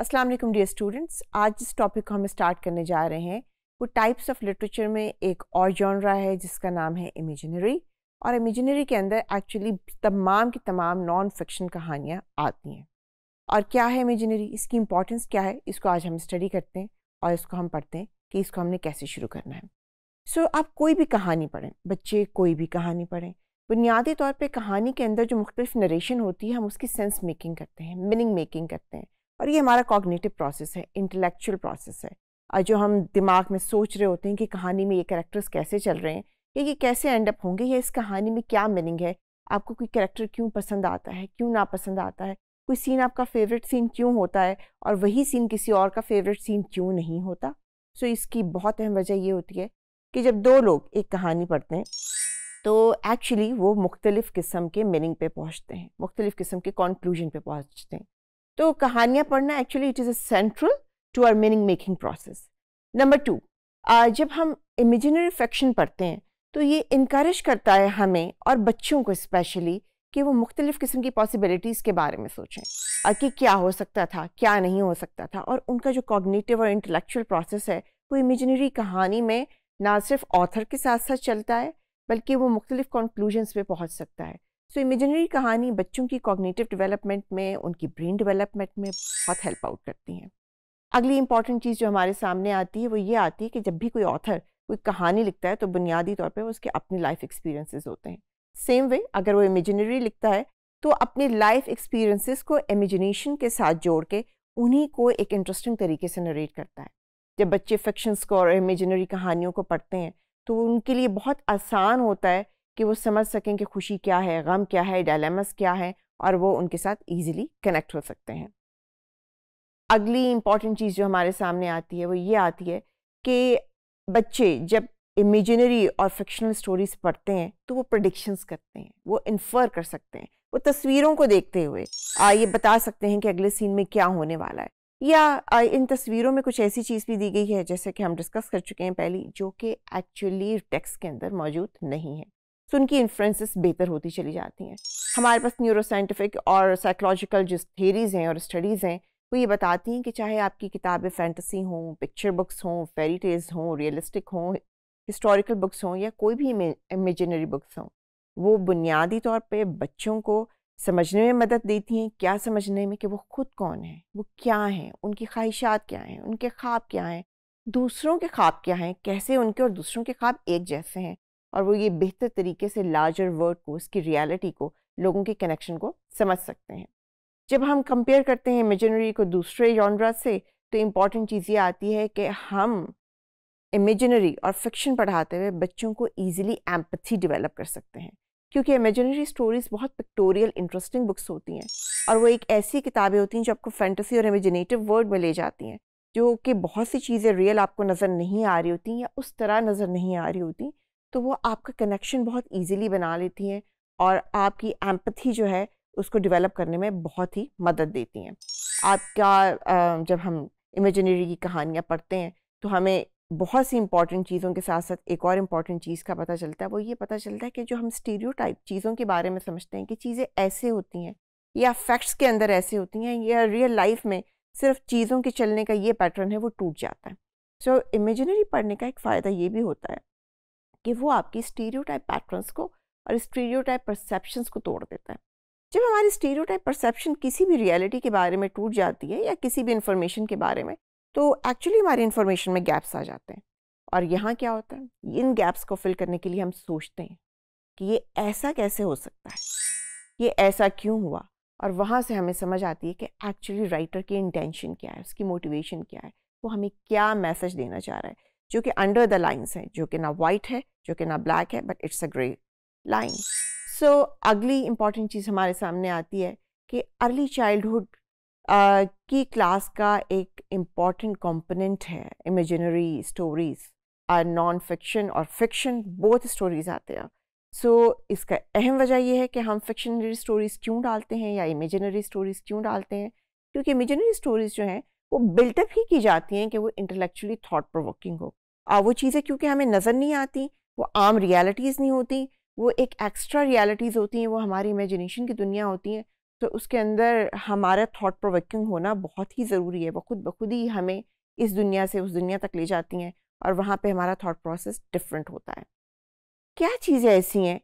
Aslam dear students आज जिस topic को हम स्टार्ट करने जा रहे हैं वो टाइप्स ऑफ लिटरेचर में एक और जॉनरा है जिसका नाम है इमेजनरी और इमेजनरी के अंदर एक्चुअली तमाम की तमाम नॉन फिक्शन कहानियाँ आती हैं और क्या है इमेजनरी इसकी इम्पोर्टेंस क्या है इसको आज हम स्टडी करते हैं और इसको हम पढ़ते हैं कि इसको हमने कैसे शुरू करना है सो so, आप कोई भी कहानी पढ़ें बच्चे कोई भी कहानी पढ़ें बुनियादी तौर पे कहानी के अंदर जो मुख्तलिफ नरेशन होती है हम उसकी सेंस मेकिंग करते हैं मीनिंग मेकिंग करते हैं और ये हमारा कॉग्निटिव प्रोसेस है इंटेलेक्चुअल प्रोसेस है जो हम दिमाग में सोच रहे होते हैं कि कहानी में ये करेक्टर्स कैसे चल रहे हैं या ये कैसे एंड अप होंगे या इस कहानी में क्या मीनिंग है आपको कोई करेक्टर क्यों पसंद आता है क्यों ना पसंद आता है कोई सीन आपका फेवरेट सीन क्यों होता है और वही सीन किसी और का फेवरेट सीन क्यों नहीं होता सो so, इसकी बहुत अहम वजह ये होती है कि जब दो लोग एक कहानी पढ़ते हैं तो एक्चुअली वो मुख्तलिफ़ किस्म के मीनिंग पे पहुँचते हैं मुख्तलिफ़ किस्म के कॉन्क्लूजन पे पहुँचते हैं तो कहानियाँ पढ़ना actually it is a central to our meaning making process number two जब हम इमेजिनरी फैक्शन पढ़ते हैं तो ये इनक्रेज करता है हमें और बच्चों को स्पेशली कि वो मुख्तलिफ़ किस्म की पॉसिबिलिटीज़ के बारे में सोचें कि क्या हो सकता था क्या नहीं हो सकता था और उनका जो कॉग्निटिव और इंटेलेक्चुअल प्रोसेस है वो इमेजिनरी कहानी में ना सिर्फ ऑथर के साथ साथ चलता है बल्कि वो मुख्तलिफ़ कंक्लूजन्स पे पहुंच सकता है सो इमेजनरी कहानी बच्चों की कॉग्नेटिव डेवलपमेंट में उनकी ब्रेन डेवलपमेंट में बहुत हेल्प आउट करती हैं अगली इंपॉर्टेंट चीज़ जो हमारे सामने आती है वो ये आती है कि जब भी कोई ऑथर कोई कहानी लिखता है तो बुनियादी तौर पर उसके अपने लाइफ एक्सपीरियंसेस होते हैं सेम वे अगर वो इमेजनरी लिखता है तो अपने लाइफ एक्सपीरियंसेस को इमेजिनेशन के साथ जोड़ के उन्हीं को एक इंटरेस्टिंग तरीके से नरेट करता है जब बच्चे फिक्शंस को और इमेजनरी कहानियों को पढ़ते हैं तो उनके लिए बहुत आसान होता है कि वो समझ सकें कि खुशी क्या है गम क्या है डायलेमस क्या है और वो उनके साथ ईजिली कनेक्ट हो सकते हैं अगली इम्पॉर्टेंट चीज़ जो हमारे सामने आती है वो ये आती है कि बच्चे जब इमेजिनरी और फिक्शनल स्टोरीज पढ़ते हैं तो वो प्रडिक्शंस करते हैं वो इन्फर कर सकते हैं वो तस्वीरों को देखते हुए आ, ये बता सकते हैं कि अगले सीन में क्या होने वाला है या आ, इन तस्वीरों में कुछ ऐसी चीज़ भी दी गई है जैसे कि हम डिस्कस कर चुके हैं पहली जो कि एक्चुअली टेक्स्ट के अंदर मौजूद नहीं है सो उनकी इन्फ्रेंसेस बेहतर होती चली जाती हैं हमारे पास न्यूरोसाइंटिफिक और साइकोलॉजिकल जो थेरीज़ हैं और स्टडीज़ हैं वो ये बताती हैं कि चाहे आपकी किताबें फ़ैंटसी हों पिक्चर बुक्स हों फेरी टेल्स हों रियलिस्टिक हों हिस्टोरिकल बुक्स हों या कोई भी इमेजिनरी बुक्स हों वो बुनियादी तौर पर बच्चों को समझने में मदद देती हैं क्या समझने में कि वो खुद कौन है वो क्या हैं उनकी ख्वाहिशात क्या हैं उनके ख्वाब क्या हैं दूसरों के ख्वाब क्या हैं कैसे उनके और दूसरों के ख्वाब एक जैसे हैं और वो ये बेहतर तरीके से लार्जर वर्ड को उसकी रियलिटी को लोगों के कनेक्शन को समझ सकते हैं जब हम कंपेयर करते हैं इमेजनरी को दूसरे जॉनरा से तो इम्पॉर्टेंट चीज़ ये आती है कि हम इमेजनरी और फिक्शन पढ़ाते हुए बच्चों को ईजिली एम्पथी डिवेलप कर सकते हैं क्योंकि इमेजनरी स्टोरीज़ बहुत पिक्टोरियल इंटरेस्टिंग बुक्स होती हैं और वो एक ऐसी किताबें होती हैं जो आपको फैंटेसी और इमेजिनेटिव वर्ल्ड में ले जाती हैं जो कि बहुत सी चीज़ें रियल आपको नज़र नहीं आ रही होती या उस तरह नज़र नहीं आ रही होती तो वो आपका कनेक्शन बहुत ईजिली बना लेती हैं और आपकी एम्पथी जो है उसको डेवलप करने में बहुत ही मदद देती हैं आपका जब हम इमेजिनरी की कहानियाँ पढ़ते हैं तो हमें बहुत सी इंपॉर्टेंट चीज़ों के साथ साथ एक और इम्पॉर्टेंट चीज़ का पता चलता है वो ये पता चलता है कि जो हम स्टीरियो चीज़ों के बारे में समझते हैं कि चीज़ें ऐसे होती हैं या फैक्ट्स के अंदर ऐसे होती हैं या रियल लाइफ में सिर्फ चीज़ों के चलने का ये पैटर्न है वो टूट जाता है सो so, इमेजिनरी पढ़ने का एक फ़ायदा ये भी होता है कि वो आपकी स्टीरियोटाइप पैटर्न्स को और स्टीरियोटाइप परसेप्शंस को तोड़ देता है जब हमारी स्टीरियोटाइप परसेप्शन किसी भी रियलिटी के बारे में टूट जाती है या किसी भी इन्फॉर्मेशन के बारे में तो एक्चुअली हमारी इन्फॉर्मेशन में गैप्स आ जाते हैं और यहाँ क्या होता है इन गैप्स को फिल करने के लिए हम सोचते हैं कि ये ऐसा कैसे हो सकता है ये ऐसा क्यों हुआ और वहाँ से हमें समझ आती है कि एक्चुअली राइटर की इंटेंशन क्या है उसकी मोटिवेशन क्या है वो हमें क्या मैसेज देना चाह रहा है जो कि अंडर द लाइन्स है जो कि ना वाइट है जो कि ना ब्लैक है but it's a grey line so अगली इम्पॉर्टेंट चीज़ हमारे सामने आती है कि अर्ली चाइल्डहुड की क्लास का एक इम्पॉर्टेंट कॉम्पोनेंट है इमेजिनरी स्टोरीज़ नॉन फिक्शन और फिक्शन बोथ स्टोरीज़ आते हैं सो so, इसका अहम वजह यह है कि हम फिक्शनरी स्टोरीज़ क्यों डालते हैं या इमेजिनरी स्टोरीज़ क्यों डालते हैं क्योंकि इमेजिनरी स्टोरीज़ जो हैं वो बिल्टअप ही की जाती हैं कि वो इंटेलेक्चुअली थाट प्रोवोकिंग हो वो चीज़ें क्योंकि हमें नज़र नहीं आती वो आम रियलिटीज़ नहीं होती वो एक एक्स्ट्रा रियलिटीज़ होती हैं वो हमारी इमेजिनेशन की दुनिया होती है तो उसके अंदर हमारा थॉट प्रोवोकिंग होना बहुत ही ज़रूरी है वो खुद ब खुद ही हमें इस दुनिया से उस दुनिया तक ले जाती हैं और वहाँ पर हमारा थाट प्रोसेस डिफरेंट होता है क्या चीज़ें ऐसी हैं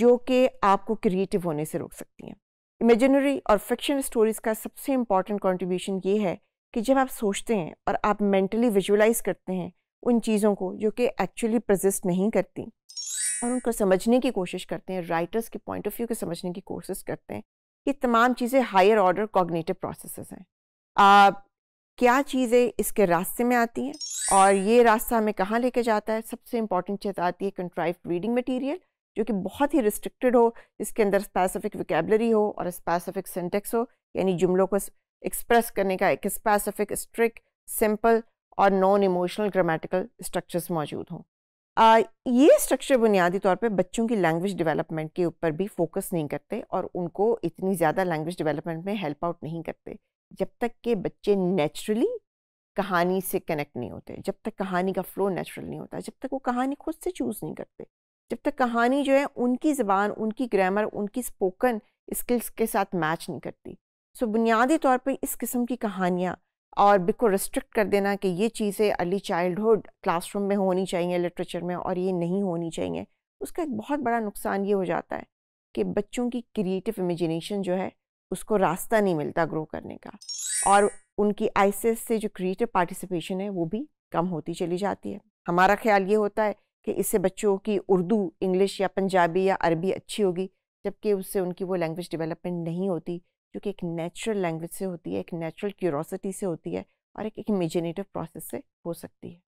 जो कि आपको क्रिएटिव होने से रोक सकती हैं इमेजिनरी और फिक्शन स्टोरीज़ का सबसे इम्पॉर्टेंट कॉन्ट्रीब्यूशन ये है कि जब आप सोचते हैं और आप मेंटली विजुलाइज करते हैं उन चीज़ों को जो कि एक्चुअली प्रजिस्ट नहीं करती और उनको समझने की कोशिश करते हैं राइटर्स के पॉइंट ऑफ व्यू के समझने की कोशिश करते हैं ये तमाम चीज़ें हायर ऑर्डर कॉग्नेटिव प्रोसेस हैं आप क्या चीज़ें इसके रास्ते में आती हैं और ये रास्ता हमें कहाँ लेके जाता है सबसे इंपॉर्टेंट चीज़ आती है कंट्राइव रीडिंग मटीरियल जो कि बहुत ही रिस्ट्रिक्टेड हो इसके अंदर स्पेसिफिक विकेबलरी हो और स्पेसिफिक सेंटेक्स हो यानी जुमलों को एक्सप्रेस करने का एक स्पेसिफिक स्ट्रिक सिंपल और नॉन इमोशनल ग्रामेटिकल स्ट्रक्चर्स मौजूद हों ये स्ट्रक्चर बुनियादी तौर पे बच्चों की लैंग्वेज डेवलपमेंट के ऊपर भी फोकस नहीं करते और उनको इतनी ज़्यादा लैंग्वेज डेवलपमेंट में हेल्प आउट नहीं करते जब तक के बच्चे नेचुरली कहानी से कनेक्ट नहीं होते जब तक कहानी का फ्लो नेचुरल नहीं होता जब तक वो कहानी खुद से चूज़ नहीं करते जब तक कहानी जो है उनकी ज़बान उनकी ग्रामर उनकी स्पोकन स्किल्स के साथ मैच नहीं करती सो बुनियादी तौर पर इस किस्म की कहानियाँ और बिल्कुल रिस्ट्रिक्ट कर देना कि ये चीज़ें अर्ली चाइल्डहुड क्लासरूम में होनी चाहिए लिटरेचर में और ये नहीं होनी चाहिए उसका एक बहुत बड़ा नुकसान ये हो जाता है कि बच्चों की क्रिएटिव इमेजिनेशन जो है उसको रास्ता नहीं मिलता ग्रो करने का और उनकी आई से जो क्रिएटिव पार्टिसिपेशन है वो भी कम होती चली जाती है हमारा ख्याल ये होता है कि इससे बच्चों की उर्दू इंग्लिश या पंजाबी या अरबी अच्छी होगी जबकि उससे उनकी वो लैंग्वेज डेवलपमेंट नहीं होती जो कि एक नेचुरल लैंग्वेज से होती है एक नेचुरल क्यूरोसिटी से होती है और एक इमेजिनेटिव प्रोसेस से हो सकती है